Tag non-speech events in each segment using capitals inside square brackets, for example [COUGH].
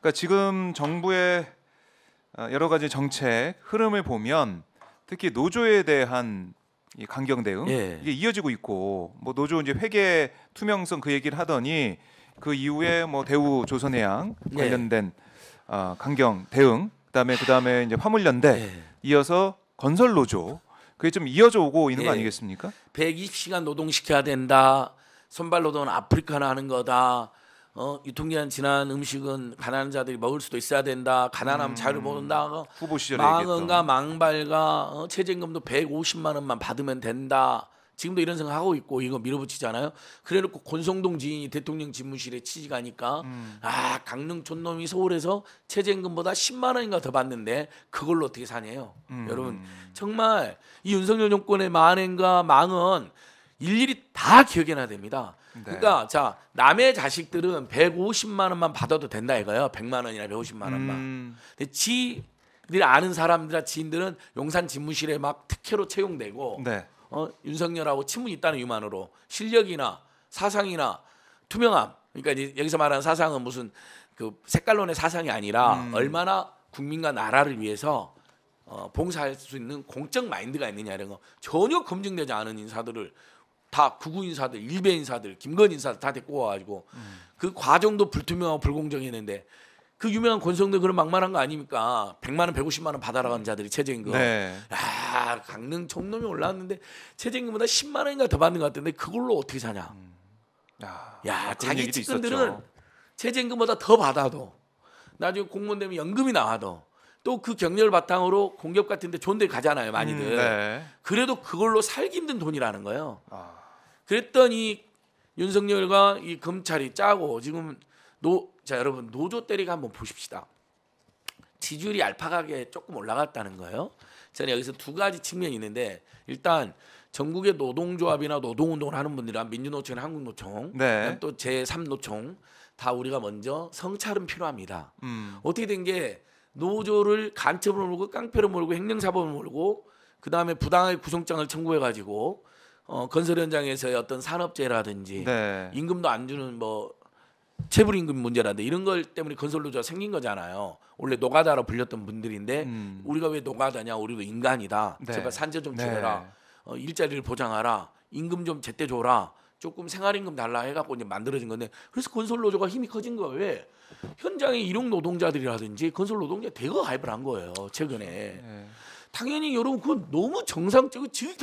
그러니까 지금 정부의 어, 여러 가지 정책 흐름을 보면 특히 노조에 대한 이 강경 대응 예. 이게 이어지고 있고 뭐 노조 이제 회계 투명성 그 얘기를 하더니 그 이후에 뭐 대우 조선해양 예. 관련된 예. 어, 강경 대응 그다음에 그다음에 이제 화물연대 예. 이어서 건설 노조 그게 좀 이어져 오고 있는 거 예. 아니겠습니까? 120시간 노동시켜야 된다. 선발 노동은 아프리카나 하는 거다. 어, 유통기한 지난 음식은 가난한 자들이 먹을 수도 있어야 된다. 가난하면 자유를 모는다 음, 어, 후보 시절에 망언과 망발과 어, 체제금도 150만 원만 받으면 된다. 지금도 이런 생각 하고 있고 이거 밀어붙이잖아요. 그래놓고 권성동 지인이 대통령 집무실에 취직하니까 음. 아 강릉 촌놈이 서울에서 체제임금보다 10만 원인가 더 받는데 그걸로 어떻게 사냐요, 음. 여러분. 정말 이 윤석열 정권의 만행과 망은 일일이 다 기억해놔야 됩니다. 네. 그러니까 자 남의 자식들은 150만 원만 받아도 된다 이거예요. 100만 원이나 150만 원만. 음. 근데 지들 아는 사람들이나 지인들은 용산 집무실에 막 특혜로 채용되고 네. 어, 윤석열하고 친분이 있다는 이유만으로 실력이나 사상이나 투명함. 그러니까 이제 여기서 말하는 사상은 무슨 그 색깔론의 사상이 아니라 음. 얼마나 국민과 나라를 위해서 어, 봉사할 수 있는 공적 마인드가 있느냐 이런 거 전혀 검증되지 않은 인사들을 다 구구 인사들, 일베 인사들, 김건 인사들 다 데리고 와가지고 음. 그 과정도 불투명하고 불공정했는데 그 유명한 권성대 그런 막말한 거 아닙니까? 100만 원, 150만 원 받아라간 자들이 최저임금. 네. 야, 강릉 청놈이 올라왔는데 최저임금보다 10만 원인가 더 받는 것 같은데 그걸로 어떻게 사냐? 음. 야, 야 자기 측근들은 최저임금보다 더 받아도 나중에 공무원 되면 연금이 나와도 또 그 격렬 바탕으로 공기업 같은데 좋은 데 가잖아요, 많이들. 음, 네. 그래도 그걸로 살기 힘든 돈이라는 거예요. 아. 그랬더니 윤석열과 이 검찰이 짜고 지금 노 자 여러분 노조 때리가 한번 보십시다. 지지율이 알파가게 조금 올라갔다는 거예요. 저는 여기서 두 가지 측면이 있는데 일단 전국의 노동조합이나 노동운동을 하는 분들이랑 민주노총, 이나 한국노총, 네. 또 제3노총 다 우리가 먼저 성찰은 필요합니다. 음. 어떻게 된 게 노조를 간첩으로 몰고 깡패로 몰고 횡령사범으로 몰고 그 다음에 부당하게 구속장을 청구해가지고 어, 건설 현장에서의 어떤 산업재라든지 네. 임금도 안 주는 뭐 체불 임금 문제라든지 이런 걸 때문에 건설 노조가 생긴 거잖아요. 원래 노가다로 불렸던 분들인데 음. 우리가 왜 노가다냐? 우리도 인간이다. 네. 제발 산재 좀 네. 줄여라. 네. 어, 일자리를 보장하라. 임금 좀 제때 줘라. 조금 생활임금 달라 해갖고 이제 만들어진 건데 그래서 건설 노조가 힘이 커진 거예요. 왜 현장의 일용 노동자들이라든지 건설 노동자 대거 가입을 한 거예요. 최근에. 네. 당연히 여러분 그건 너무 정상적이고 즉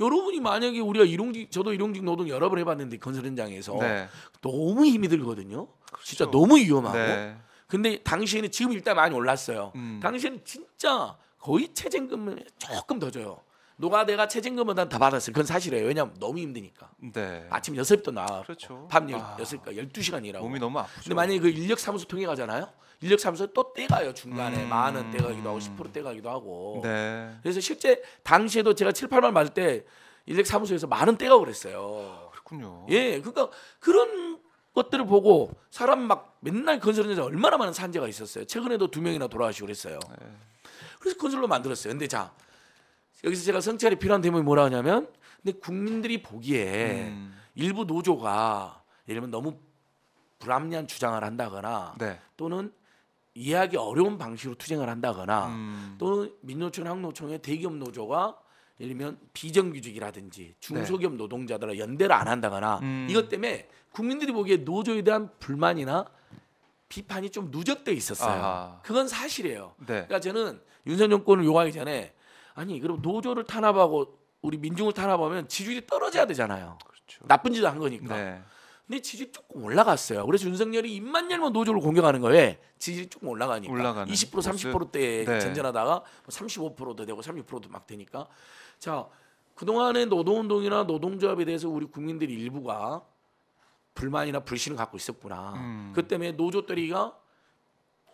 여러분이 만약에 우리가 일용직 저도 일용직 노동 여러 번 해봤는데 건설 현장에서 네. 너무 힘이 들거든요. 그렇죠. 진짜 너무 위험하고. 네. 근데 당시에는 지금 일단 많이 올랐어요. 음. 당시에는 진짜 거의 체증금을 조금 더 줘요. 노가대가 최저금은난다 받았어요. 그건 사실이에요. 왜냐하면 너무 힘드니까. 네. 아침 6시부터 나와. 그렇죠. 밤 6시까 아. 12시간 일하고. 몸이 너무 아프죠. 근데 만약에 그 인력 사무소 통해 가잖아요. 인력 사무소 또 떼가요. 중간에 음. 만원 떼가기도 하고 10% 떼가기도 하고. 네. 그래서 실제 당시에도 제가 7, 8만 맞을 때 인력 사무소에서 많은 떼가 그랬어요. 그렇군요. 예. 그러니까 그런 것들을 보고 사람 막 맨날 건설현장 얼마나 많은 산재가 있었어요. 최근에도 두 명이나 돌아가시고 그랬어요. 네. 그래서 건설로 만들었어요. 근데 자, 여기서 제가 성찰이 필요한 대목이 뭐라 하냐면 근데 국민들이 보기에 음. 일부 노조가 예를 들면 너무 불합리한 주장을 한다거나 네. 또는 이해하기 어려운 방식으로 투쟁을 한다거나 음. 또는 민노총 항노총의 대기업 노조가 예를 들면 비정규직이라든지 중소기업 네. 노동자들과 연대를 안 한다거나 음. 이것 때문에 국민들이 보기에 노조에 대한 불만이나 비판이 좀 누적돼 있었어요. 아하. 그건 사실이에요. 네. 그러니까 저는 윤석 정권을 요구하기 전에 아니 그럼 노조를 탄압하고 우리 민중을 탄압하면 지지율이 떨어져야 되잖아요. 그렇죠. 나쁜 짓을 한 거니까. 네. 근데 지지율 조금 올라갔어요. 그래서 윤석열이 입만 열면 노조를 공격하는 거에 지지율이 조금 올라가니까 올라가는 20% 모습? 30%대에 네. 전전하다가 35%도 뭐 되고 36%도 막 되니까 자 그동안의 노동운동이나 노동조합에 대해서 우리 국민들 일부가 불만이나 불신을 갖고 있었구나. 음. 그 때문에 노조 때리가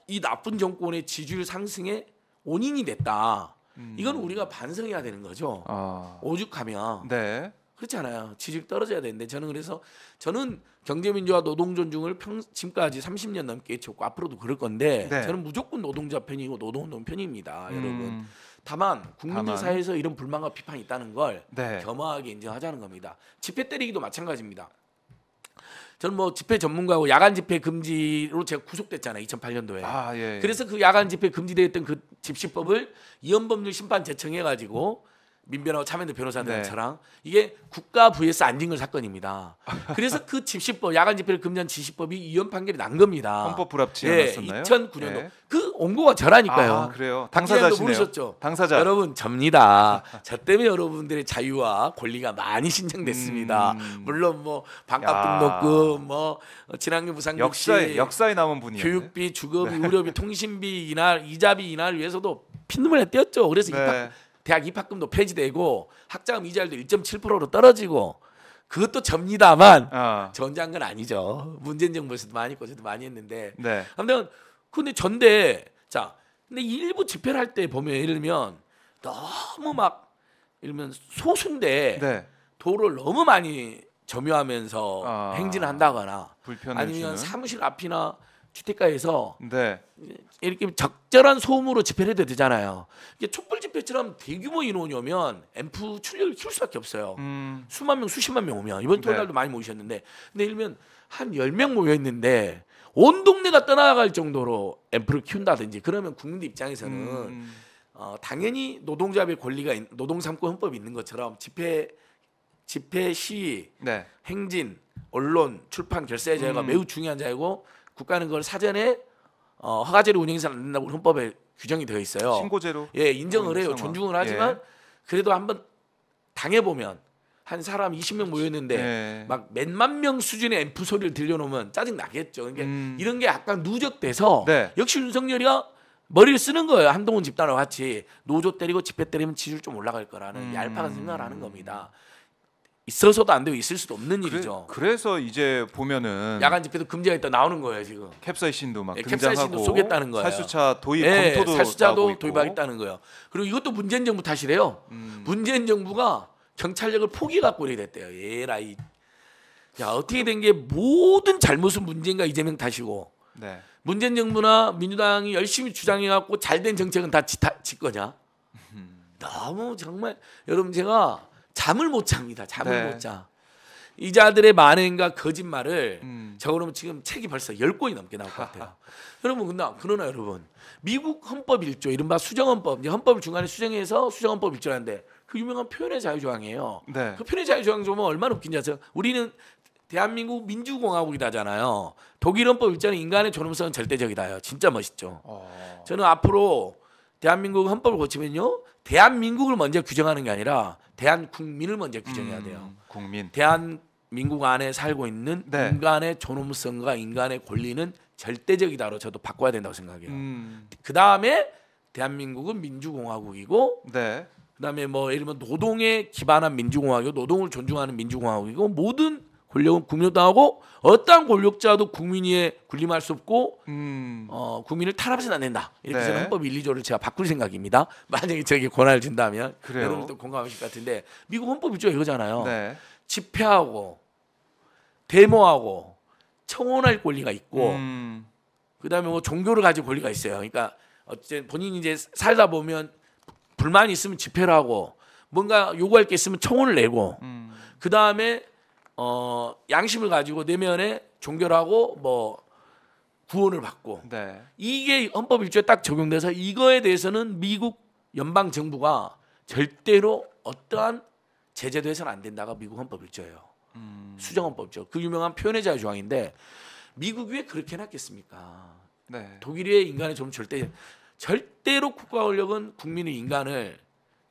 이 나쁜 정권의 지지율 상승에 원인이 됐다. 음. 이건 우리가 반성해야 되는 거죠. 아. 오죽하면. 네. 그렇잖아요. 취직 떨어져야 되는데 저는 그래서 저는 경제민주화 노동 존중을 평, 지금까지 30년 넘게 해쳤고 앞으로도 그럴 건데 네. 저는 무조건 노동자 편이고 노동운동 편입니다, 음. 여러분. 다만 국민들 다만. 사이에서 이런 불만과 비판이 있다는 걸 네. 겸허하게 인정하자는 겁니다. 집회 때리기도 마찬가지입니다. 저는 뭐 집회 전문가고 야간 집회 금지로 제가 구속됐잖아요. 2008년도에. 아, 예, 예. 그래서 그 야간 집회 금지되어있던그 집시법을 이연법률 심판 제청해 가지고 민변하고 차명대 변호사들 네. 저랑 이게 국가 vs 안진걸 사건입니다. 그래서 그 집시법 야간 집회를 금지한 지시법이 위헌 판결이 난 겁니다. 헌법 불합치 예, 었나요 2009년도 네. 그 온고가 저라니까요. 아, 그래요. 당사자시네요. 모르셨죠? 당사자. 여러분 접니다. 저 때문에 여러분들의 자유와 권리가 많이 신장됐습니다. 음... 물론 뭐 반값 등록금, 뭐 친환경 부상급식, 역사에, 역사에 남은 분이요 교육비, 주거비, 네. 의료비, 통신비 이날, 이자비 이날 위해서도 피눈물을 떼었죠. 그래서 네. 입학, 대학 입학금도 폐지되고 학자금 이자율도 1.7%로 떨어지고 그것도 접니다만 어. 전장은 아니죠. 문재인 정부에서도 많이 고생도 많이 했는데. 네. 아무튼 근데 전대 자 근데 일부 집회를 할 때 보면 예를 들면 너무 막 예를 들면 소수인데 네. 도로를 너무 많이 점유하면서 아, 행진한다거나 아니면 주는? 사무실 앞이나 주택가에서 네. 이렇게 적절한 소음으로 집회를 해도 되잖아요. 이게 촛불 집회처럼 대규모 인원이 오면 앰프 출력을 키울 수밖에 없어요. 음. 수만 명, 수십만 명 오면 이번 네. 토요일날도 네. 많이 모이셨는데 근데 일면 한 열 명 모여 있는데 온 동네가 떠나갈 정도로 앰프를 키운다든지 그러면 국민들 입장에서는 음. 어, 당연히 노동자의 권리가 노동 삼권 헌법이 있는 것처럼 집회 집회 시 네. 행진 언론 출판 결사의 자유가 음. 매우 중요한 자유고 국가는 그걸 사전에 어, 허가제로 운영해서 안 된다고 헌법에 규정이 되어 있어요. 신고제로. 예, 인정을 해요. 존중을 하지만 예. 그래도 한번 당해 보면 한 사람 20명 모였는데 네. 막 몇만 명 수준의 앰프 소리를 들려놓으면 짜증 나겠죠. 그러니까 음. 이런 게 약간 누적돼서 네. 역시 윤석열이가 머리를 쓰는 거예요. 한동훈 집단과 같이 노조 때리고 집회 때리면 지지율 좀 올라갈 거라는 음. 얄팍한 생각을 하는 겁니다. 있어서도 안 되고 있을 수도 없는 그래, 일이죠. 그래서 이제 보면은 야간 집회도 금지하겠다 나오는 거예요 지금. 캡사이신도 막 네, 캡사이신도 쏘다는 거예요. 살수차 도입 네, 검토도 살수차도 도입하겠다는 거예요. 그리고 이것도 문재인 정부 탓이래요. 음. 문재인 정부가 경찰력을 포기 갖고 이랬대요. 예라이. 야 어떻게 된 게 모든 잘못은 문재인과 이재명 탓이고 네. 문재인 정부나 민주당이 열심히 주장해 갖고 잘된 정책은 다지 거냐? 음. 너무 정말 여러분 제가 잠을 못 잡니다. 잠을 네. 못 자. 이 자들의 만행과 거짓말을 음. 적어놓으면 지금 책이 벌써 열권이 넘게 나올 것 같아요. [LAUGHS] 여러분 근데 그러나 여러분 미국 헌법 1조 이른바 수정헌법 이제 헌법을 중간에 수정해서 수정헌법 1조라는데 그 유명한 표현의 자유조항이에요. 네. 그 표현의 자유조항 보면 얼마나 웃긴지 아세요? 우리는 대한민국 민주공화국이라잖아요. 독일 헌법 1조는 인간의 존엄성은 절대적이다요. 진짜 멋있죠. 어... 저는 앞으로 대한민국 헌법을 고치면요 대한민국을 먼저 규정하는 게 아니라 대한국민을 먼저 규정해야 음, 돼요. 음, 국민. 대한민국 안에 살고 있는 네. 인간의 존엄성과 인간의 권리는 절대적이다로 저도 바꿔야 된다고 생각해요. 음. 그 다음에 대한민국은 민주공화국이고, 네. 그 다음에 뭐 예를 들면 노동에 기반한 민주공화국 노동을 존중하는 민주공화국이고, 모든 권력은 국민당하고 어떠한 권력자도 국민위에 군림할 수 없고 음. 어, 국민을 탄압해서는 안 된다. 이렇게 네. 저는 헌법 1, 2조를 제가 바꿀 생각입니다. [LAUGHS] 만약에 저에게 권한을 준다면 그래요? 여러분도 공감하실 것 같은데 미국 헌법 1조 이거잖아요. 네. 집회하고 데모하고 청원할 권리가 있고 음. 그다음에 뭐 종교를 가질 권리가 있어요. 그러니까 어쨌든 본인이 이제 살다 보면 불만이 있으면 집회를 하고 뭔가 요구할 게 있으면 청원을 내고 음. 그다음에 어, 양심을 가지고 내면에 종결하고 뭐 구원을 받고 네. 이게 헌법 1조에 딱 적용돼서 이거에 대해서는 미국 연방 정부가 절대로 어떠한 제재도 해서는 안 된다가 미국 헌법 1조예요. 음. 수정헌법죠. 그 유명한 표현의 자유 조항인데 미국 이왜 그렇게 해놨겠습니까? 네. 독일의 인간의 좀 절대 절대로 국가 권력은 국민의 인간을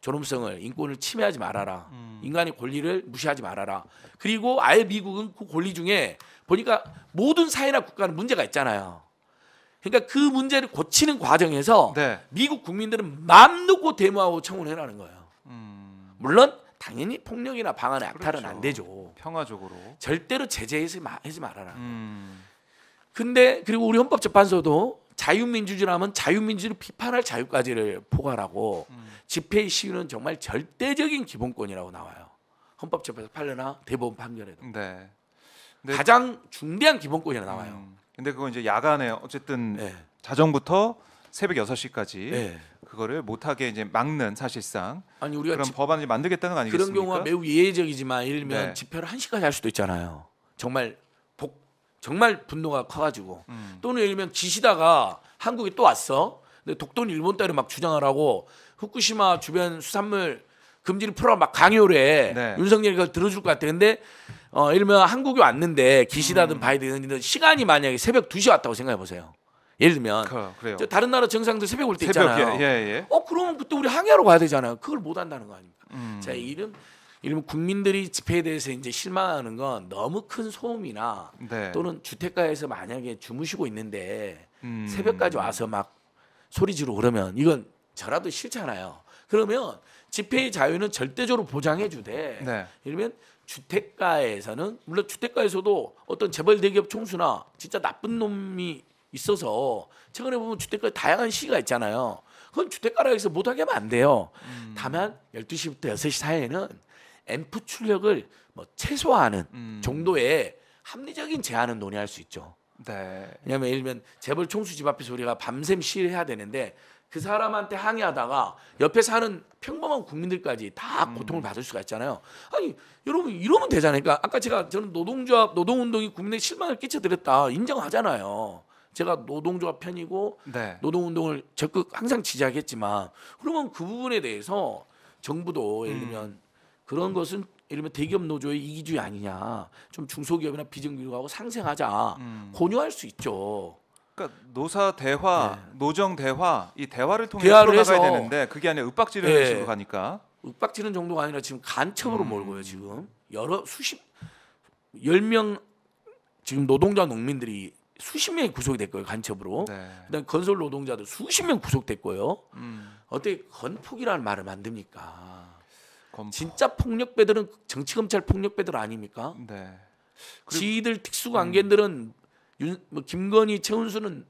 존엄성을 인권을 침해하지 말아라. 음. 인간의 권리를 무시하지 말아라. 그리고 아예 미국은 그 권리 중에 보니까 모든 사회나 국가는 문제가 있잖아요. 그러니까 그 문제를 고치는 과정에서 네. 미국 국민들은 맘 놓고 데모하고 청원해라는 거예요. 음. 물론 당연히 폭력이나 방안의 그렇죠. 악탈은 안 되죠. 평화적으로. 절대로 제재하지 말아라. 음. 근데 그리고 우리 헌법재판소도 자유민주주의라면 자유민주주의를 비판할 자유까지를 포괄하고 음. 집회의 시위는 정말 절대적인 기본권이라고 나와요. 헌법재판소 판례나 대법원 판결에도. 네. 가장 중대한 기본권이라고 나와요. 음. 근데 그건 이제 야간에 어쨌든 네. 자정부터 새벽 6시까지 네. 그거를 못하게 이제 막는 사실상 아니 우리가 그런 집, 법안을 만들겠다는 거 아니겠습니까? 그런 경우가 매우 예외적이지만 예를 들면 네. 집회를 1시까지 할 수도 있잖아요. 정말 정말 분노가 커가지고 음. 또는 예를 들면 지시다가 한국에 또 왔어. 근데 독도는 일본 땅을 막 주장하라고 후쿠시마 주변 수산물 금지를 풀어 막 강요를 해. 네. 윤석열이 그걸 들어줄 것 같아. 근데 어, 예를 들면 한국에 왔는데 기시다든 음. 바이든이든 시간이 만약에 새벽 2시 왔다고 생각해 보세요. 예를 들면 그, 다른 나라 정상들 새벽 올 때 있잖아요. 예, 예. 어 그러면 그때 우리 항해하러 가야 되잖아요. 그걸 못 한다는 거 아닙니까? 음. 자 이름 이러면 국민들이 집회에 대해서 이제 실망하는 건 너무 큰 소음이나 네. 또는 주택가에서 만약에 주무시고 있는데 음. 새벽까지 와서 막 소리 지르고 그러면 이건 저라도 싫잖아요. 그러면 집회의 자유는 절대적으로 보장해 주되 네. 이러면 주택가에서는 물론 주택가에서도 어떤 재벌 대기업 총수나 진짜 나쁜 놈이 있어서 최근에 보면 주택가 에 다양한 시기가 있잖아요. 그건 주택가라 해서 못하게 하면 안 돼요. 음. 다만 12시부터 6시 사이에는 앰프 출력을 뭐 최소화하는 음. 정도의 합리적인 제한은 논의할 수 있죠. 네. 왜냐하면 예를 들면 재벌 총수 집 앞에 소리가 밤샘 시위해야 되는데 그 사람한테 항의하다가 옆에 사는 평범한 국민들까지 다 음. 고통을 받을 수가 있잖아요. 아니 여러분 이러면 되잖아요. 그러니까 아까 제가 저는 노동조합 노동운동이 국민의 실망을 끼쳐드렸다 인정하잖아요. 제가 노동조합 편이고 네. 노동운동을 적극 항상 지지하겠지만 그러면 그 부분에 대해서 정부도 예를 음. 들면 음. 그런 것은 예를 들면 대기업 노조의 이기주의 아니냐 좀 중소기업이나 비정규직하고 상생하자 음. 권유할 수 있죠. 그러니까 노사 대화, 네. 노정 대화 이 대화를 통해서 대화를 해서 되는데 그게 아니라 윽박지르는 네. 식으로 가니까 윽박지는 정도가 아니라 지금 간첩으로 음. 몰고요 지금 여러 수십 열 명 지금 노동자 농민들이 수십 명이 구속됐고요 이 간첩으로 네. 그다음 건설 노동자들 수십 명 구속됐고요 음. 어떻게 건폭이라는 말을 만듭니까? 검파. 진짜 폭력배들은 정치 검찰 폭력배들 아닙니까? 네. 지들 특수 관계들은 음. 뭐 김건희, 최은수는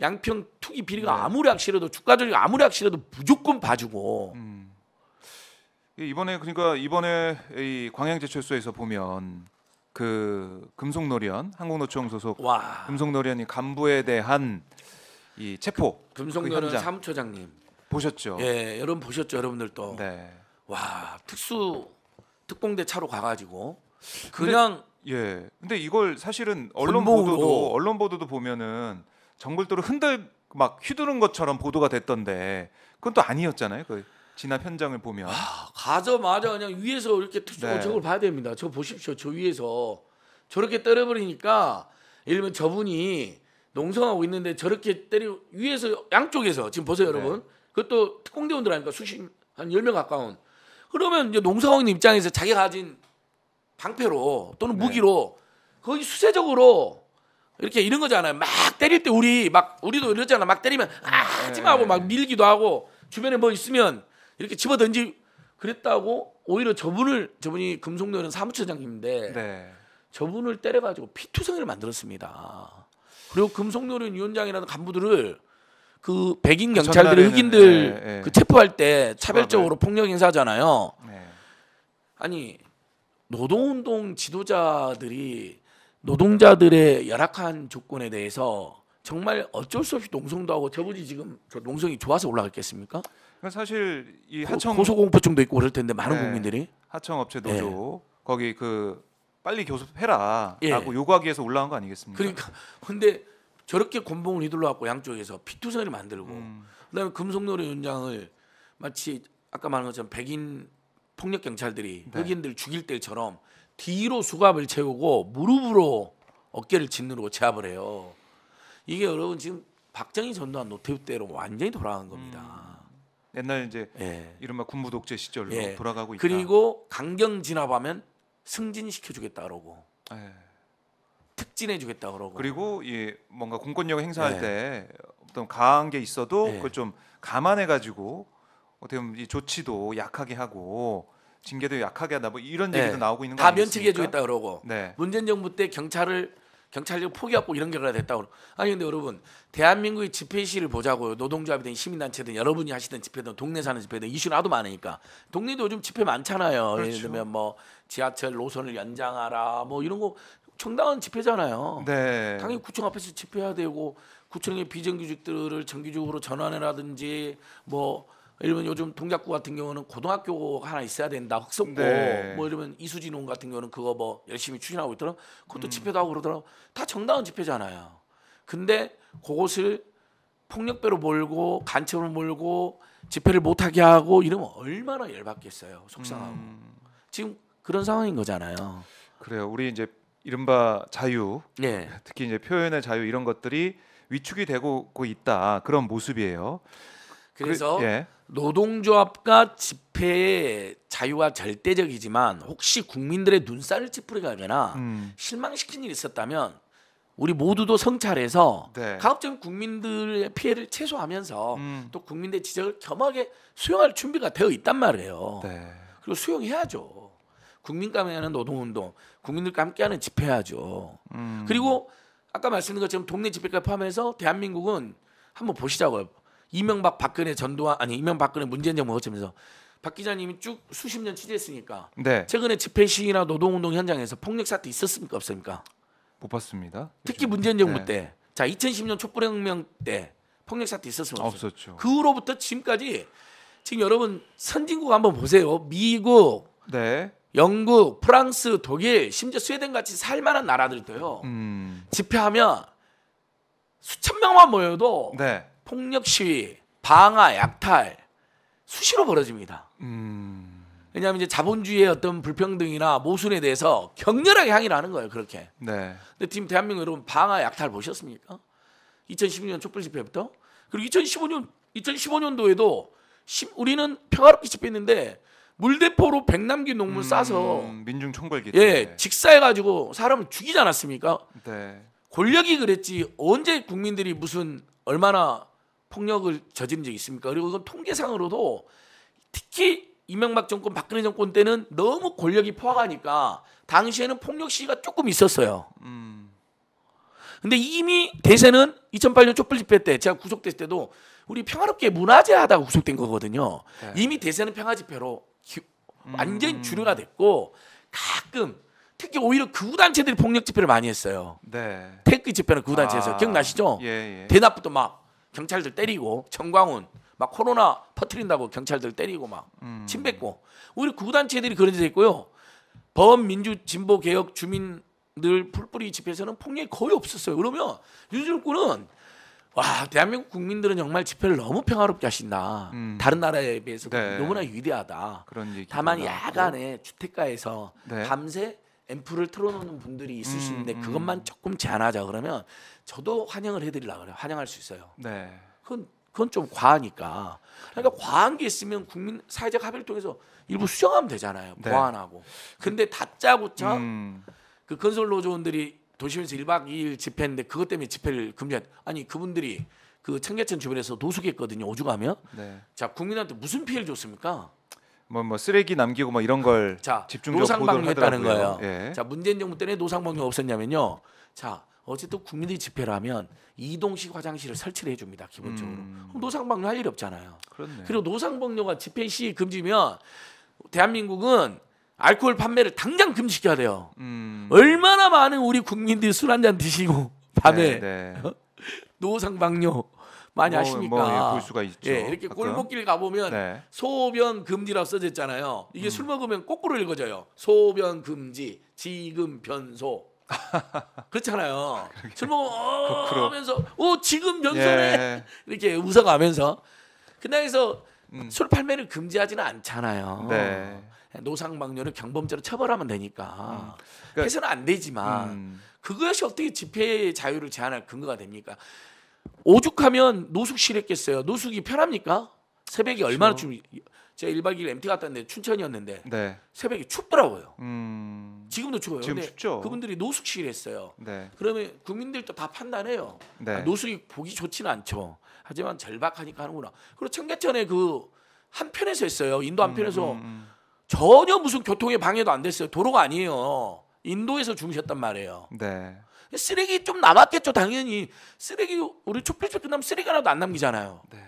양평 투기 비리가 네. 아무리 악실해도 주가 조작 아무리 악실해도 무조건 봐주고. 음. 예, 이번에 그러니까 이번에 이 광양제철소에서 보면 그 금속노련 한국노총 소속 와. 금속노련이 간부에 대한 이 체포 그 금속노련 사무처장님 보셨죠? 예, 여러분 보셨죠, 여러분들도. 네. 와 특수 특공대 차로 가가지고 그냥 근데, 예 근데 이걸 사실은 언론 보도도 언론 보도도 보면은 정글도로 흔들 막 휘두른 것처럼 보도가 됐던데 그건 또 아니었잖아요 그 진압 현장을 보면 아, 가자마자 그냥 위에서 이렇게 특수공 네. 저걸 봐야 됩니다 저 보십시오 저 위에서 저렇게 떨어버리니까 예를 들면 저분이 농성하고 있는데 저렇게 때리 위에서 양쪽에서 지금 보세요 네. 여러분 네. 그것도 특공대원들 하니까 수십 한열 명 가까운 그러면 이제 농사원인 입장에서 자기가 가진 방패로 또는 네. 무기로 거기 수세적으로 이렇게 이런 거잖아요. 막 때릴 때 우리 막 우리도 이러잖아. 막 때리면 음, 아 네. 하지 마고막 밀기도 하고 주변에 뭐 있으면 이렇게 집어 던지 그랬다고 오히려 저분을 저분이 금속노는 사무처장님인데 네. 저분을 때려가지고 피투성이를 만들었습니다. 그리고 금속노련 위원장이라는 간부들을 그 백인 경찰들이 그 흑인들 네, 네. 그 체포할 때 차별적으로 아, 네. 폭력 행사잖아요. 네. 아니 노동운동 지도자들이 노동자들의 열악한 조건에 대해서 정말 어쩔 수 없이 농성도 하고 저분이 지금 농성이 좋아서 올라갔겠습니까? 사실 이 하청 고소공포증도 있고 그럴 텐데 많은 네. 국민들이 하청업체 노조 예. 네. 거기 그 빨리 교섭해라라고 예. 요구하기 위해서 올라온 거 아니겠습니까? 그러니까 근데 저렇게 곤봉을 휘둘러 갖고 양쪽에서 피투성이를 만들고 음. 그다음에 금속노이 현장을 마치 아까 말한 것처럼 백인 폭력 경찰들이 네. 흑인들 죽일 때처럼 뒤로 수갑을 채우고 무릎으로 어깨를 짓누르고 제압을 해요. 이게 여러분 지금 박정희 전두환 노태우 때로 완전히 돌아간 겁니다. 음. 옛날 이제 예. 이른바 군부 독재 시절로 예. 돌아가고 있다. 그리고 강경 진압하면 승진시켜 주겠다 그러고. 예. 직진해주겠다 그러고 그리고 이 뭔가 공권력 행사할 네. 때 어떤 강한 게 있어도 네. 그걸 좀 감안해 가지고 어떻게 보면 이 조치도 약하게 하고 징계도 약하게 하다 뭐 이런 네. 얘기도 나오고 있는 거다 면책해 주겠다 그러고 네. 문재인 정부 때 경찰을 경찰력 포기하고 이런 결과가 됐다고 그러 아니 근데 여러분 대한민국의 집회 시를 위 보자고요 노동조합이든 시민단체든 여러분이 하시던 집회든 동네 사는 집회든 이슈나도 많으니까 동네도 요즘 집회 많잖아요 그렇죠. 예를 들면 뭐 지하철 노선을 연장하라 뭐 이런 거 정당한 집회잖아요. 네. 당연히 구청 앞에서 집회해야 되고 구청의 비정규직들을 정규직으로 전환해라든지 뭐 이러면 요즘 동작구 같은 경우는 고등학교가 하나 있어야 된다 흑석고 네. 뭐 이러면 이수진 원 같은 경우는 그거 뭐 열심히 추진하고 있더라고 그것도 음. 집회도 하고 그러더라고 다 정당한 집회잖아요 근데 그것을 폭력배로 몰고 간첩으로 몰고 집회를 못하게 하고 이러면 얼마나 열받겠어요 속상하고 음. 지금 그런 상황인 거잖아요 그래요 우리 이제 이른바 자유, 네. 특히 이제 표현의 자유 이런 것들이 위축이 되고 있다 그런 모습이에요. 그래서 그, 예. 노동조합과 집회의 자유가 절대적이지만 혹시 국민들의 눈살을 찌푸리거나 게 음. 실망시킨 일이 있었다면 우리 모두도 성찰해서 네. 가급적 국민들의 피해를 최소화하면서 음. 또 국민들의 지적을 겸하게 수용할 준비가 되어 있단 말이에요. 네. 그리고 수용해야죠. 국민감함하는 노동운동, 국민들과 함께하는 집회야죠. 음. 그리고 아까 말씀드린 것처럼 동네 집회까지 포함해서 대한민국은 한번 보시자고요. 이명박 박근혜 전두환 아니 이명박 박근혜 문재인 정부 거치면서 박 기자님이 쭉 수십 년 취재했으니까 네. 최근에 집회 시위나 노동운동 현장에서 폭력 사태 있었습니까 없습니까? 못 봤습니다. 특히 문재인 정부 네. 때, 자 2010년 촛불혁명 때 폭력 사태 있었으면 없었죠. 그 후로부터 지금까지 지금 여러분 선진국 한번 보세요. 미국, 네. 영국, 프랑스, 독일, 심지어 스웨덴 같이 살만한 나라들도요. 음. 집회하면 수천 명만 모여도 네. 폭력 시위, 방화, 약탈 수시로 벌어집니다. 음. 왜냐하면 이제 자본주의의 어떤 불평등이나 모순에 대해서 격렬하게 항의를 하는 거예요. 그렇게. 네. 근데 지금 대한민국 여러분 방화 약탈 보셨습니까? 2016년 촛불 집회부터 그리고 2015년 2015년도에도 우리는 평화롭게 집회했는데 물대포로 백남기 농문 음, 싸서 민중 총궐기 예 직사해가지고 사람을 죽이지 않았습니까? 네. 권력이 그랬지 언제 국민들이 무슨 얼마나 폭력을 저지른 적이 있습니까? 그리고 이건 통계상으로도 특히 이명박 정권 박근혜 정권 때는 너무 권력이 포화가니까 당시에는 폭력 시위가 조금 있었어요. 음. 근데 이미 대세는 2008년 촛불 집회 때 제가 구속됐을 때도 우리 평화롭게 문화재 하다가 구속된 거거든요. 네. 이미 대세는 평화 집회로 완전 히 음. 주류가 됐고 가끔 특히 오히려 그 구 단체들이 폭력 집회를 많이 했어요. 네. 태극기 집회는 그 구 단체에서 아, 기억나시죠? 예, 예. 대낮부터 막 경찰들 때리고 정광훈 막 코로나 퍼트린다고 경찰들 때리고 막 음. 침뱉고 오히려 그 구 단체들이 그런 데서 있고요. 범민주 진보 개혁 주민들 풀뿌리 집회에서는 폭력이 거의 없었어요. 그러면 윤준권은 와 대한민국 국민들은 정말 집회를 너무 평화롭게 하신다. 음. 다른 나라에 비해서 네. 너무나 위대하다. 다만 나왔고. 야간에 주택가에서 네. 밤새 앰프를 틀어놓는 분들이 있을 음, 수 음. 있는데 그것만 조금 제한하자 그러면 저도 환영을 해드리려 고 그래요. 환영할 수 있어요. 네. 그건 그건 좀 과하니까. 그러니까 과한 게 있으면 국민 사회적 합의를 통해서 일부 수정하면 되잖아요. 네. 보완하고. 근데 다짜고짜 음. 그 건설 노조원들이 도시에서 1박 2일 집회인데 그것 때문에 집회를 금지한 아니 그분들이 그 청계천 주변에서 노숙했거든요 오죽하면 네. 자 국민한테 무슨 피해를 줬습니까? 뭐, 뭐 쓰레기 남기고 뭐 이런 걸 자, 집중적으로 노상방뇨했다는 거예요. 예. 자 문재인 정부 때문에 노상방뇨 없었냐면요. 자 어쨌든 국민들이 집회를하면 이동식 화장실을 설치를 해줍니다 기본적으로. 음. 그럼 노상방뇨 할 일이 없잖아요. 그렇네. 그리고 노상방뇨가 집회 시 금지면 대한민국은 알코올 판매를 당장 금지해야 돼요. 음. 얼마나 많은 우리 국민들이 술 한 잔 드시고 [LAUGHS] 밤에 네, 네. [LAUGHS] 노상방뇨 많이 뭐, 하시니까 뭐, 예, 볼 수가 있죠. 예, 이렇게 가끔. 골목길 가 보면 네. 소변 금지라고 써져있잖아요 이게 음. 술 먹으면 거꾸로 읽어져요. 소변 금지, 지금 변소. [LAUGHS] 그렇잖아요. 술 먹으면 하면서 오 지금 변소네 예. 이렇게 웃어가면서 그날에서 음. 술 판매를 금지하지는 않잖아요. 네. 노상방뇨를 경범죄로 처벌하면 되니까 음. 그러니까, 해서는 안 되지만 음. 그것이 어떻게 집회 자유를 제한할 근거가 됩니까? 오죽하면 노숙 실했겠어요. 노숙이 편합니까? 새벽에 그렇죠. 얼마나 춥? 제가 일박이일 MT 갔다 는데 춘천이었는데 네. 새벽에 춥더라고요. 음... 지금도 추워요. 지금 춥죠. 그분들이 노숙실 했어요. 네. 그러면 국민들도 다 판단해요. 네. 아, 노숙이 보기 좋지는 않죠. 하지만 절박하니까 하는구나. 그리고 청계천에 그 한편에서 했어요. 인도 한편에서 음, 음, 음, 음. 전혀 무슨 교통의 방해도 안 됐어요. 도로가 아니에요. 인도에서 주무셨단 말이에요. 네. 쓰레기 좀 남았겠죠, 당연히. 쓰레기 우리 촛불촛불나면 쓰레기 하나도 안 남기잖아요. 네.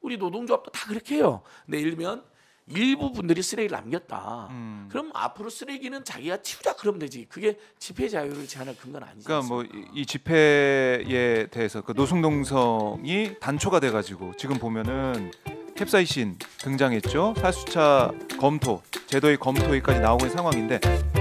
우리 노동조합도 다 그렇게 해요. 근데 일면 일부 분들이 쓰레기를 남겼다. 음. 그럼 앞으로 쓰레기는 자기가 치우자 그러면 되지. 그게 집회 자유를 제한할 근거는 아니지. 그러니까 뭐 이 집회에 대해서 그노숙동성이 단초가 돼가지고 지금 보면은 캡사이신 등장했죠. 사수차 검토, 제도의 검토에까지 나오고 있는 상황인데